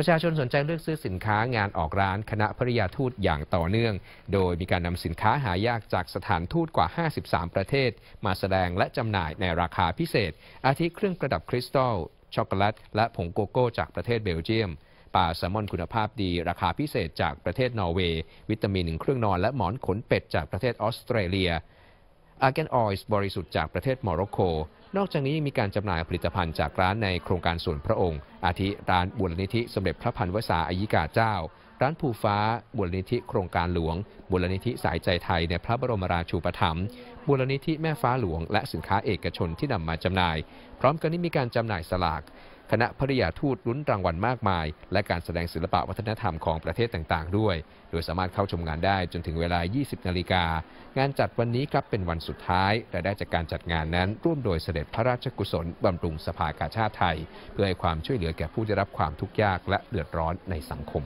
ประชาชนสนใจเลือกซื้อสินค้างานออกร้านคณะภริยาทูตอย่างต่อเนื่อง โดยมีการนำสินค้าหายากจากสถานทูตกว่า 53 ประเทศ มาแสดงและจำหน่ายในราคาพิเศษ อาทิเครื่องประดับคริสตัลช็อกโกแลตและผงโกโก้จากประเทศเบลเยียมปลาแซลมอนคุณภาพดีราคาพิเศษจากประเทศนอร์เวย์วิตามินหนึ่งเครื่องนอนและหมอนขนเป็ดจากประเทศออสเตรเลียอาร์แกนออยส์บริสุทธิ์จากประเทศโมร็อกโก นอกจากนี้ยังมีการจำหน่ายผลิตภัณฑ์จากร้านในโครงการส่วนพระองค์ อาทิร้านบุรณิธิสมเด็จพระพันวษาอายิกาเจ้า ร้านภูฟ้าบุรณิธิโครงการหลวง บุรณิธิสายใจไทยในพระบรมราชูปถัมภ์บุรณิธิแม่ฟ้าหลวง และสินค้าเอกชนที่นำมาจำหน่าย พร้อมกันนี้มีการจำหน่ายสลากคณะภริยาทูตลุ้นรางวัลมากมาย และการแสดงศิลปะวัฒนธรรมของประเทศต่างๆด้วย โดยสามารถเข้าชมงานได้จนถึงเวลา 20 นาฬิกางานจัดวันนี้ครับเป็นวันสุดท้ายแต่ได้จากการจัดงานนั้นร่วมโดยเสด็จพระราชกุศล บำรุงสภากาชาติไทย เพื่อให้ความช่วยเหลือแก่ผู้ได้รับความทุกข์ยากและเดือดร้อนในสังคม